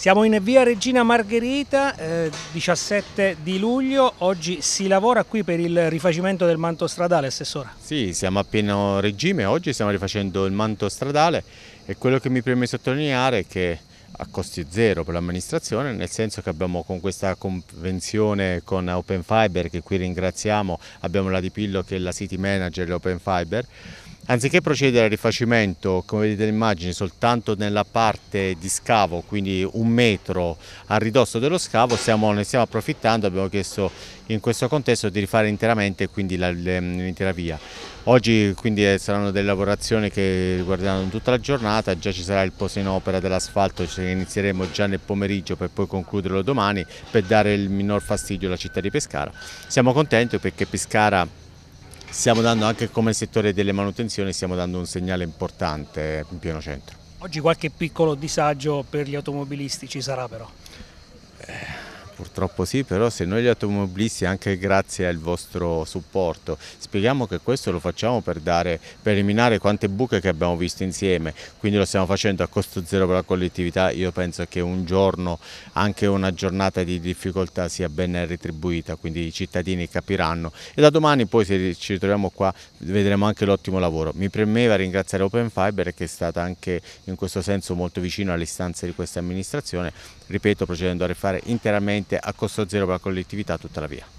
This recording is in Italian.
Siamo in via Regina Margherita, eh, 17 di luglio, oggi si lavora qui per il rifacimento del manto stradale, Assessora? Sì, siamo a pieno regime, oggi stiamo rifacendo il manto stradale e quello che mi preme sottolineare è che a costi zero per l'amministrazione, nel senso che abbiamo con questa convenzione con Open Fiber, che qui ringraziamo, abbiamo la Dipillo che è la city manager di Open Fiber, Anziché procedere al rifacimento, come vedete nell'immagine, soltanto nella parte di scavo, quindi un metro a ridosso dello scavo, stiamo, ne stiamo approfittando, abbiamo chiesto in questo contesto di rifare interamente l'intera via. Oggi quindi eh, saranno delle lavorazioni che riguarderanno tutta la giornata, già ci sarà il posto in opera dell'asfalto, ci che inizieremo già nel pomeriggio per poi concluderlo domani per dare il minor fastidio alla città di Pescara. Siamo contenti perché Pescara stiamo dando anche come settore delle manutenzioni stiamo dando un segnale importante in pieno centro. Oggi qualche piccolo disagio per gli automobilisti ci sarà però? Eh Purtroppo sì, però se noi gli automobilisti, anche grazie al vostro supporto, spieghiamo che questo lo facciamo per, dare, per eliminare quante buche che abbiamo visto insieme, quindi lo stiamo facendo a costo zero per la collettività, io penso che un giorno, anche una giornata di difficoltà sia ben retribuita, quindi i cittadini capiranno e da domani poi se ci ritroviamo qua vedremo anche l'ottimo lavoro. Mi premeva ringraziare Open Fiber che è stata anche in questo senso molto vicino alle istanze di questa amministrazione, ripeto procedendo a rifare interamente ovviamente a costo zero per la collettività tutta la via.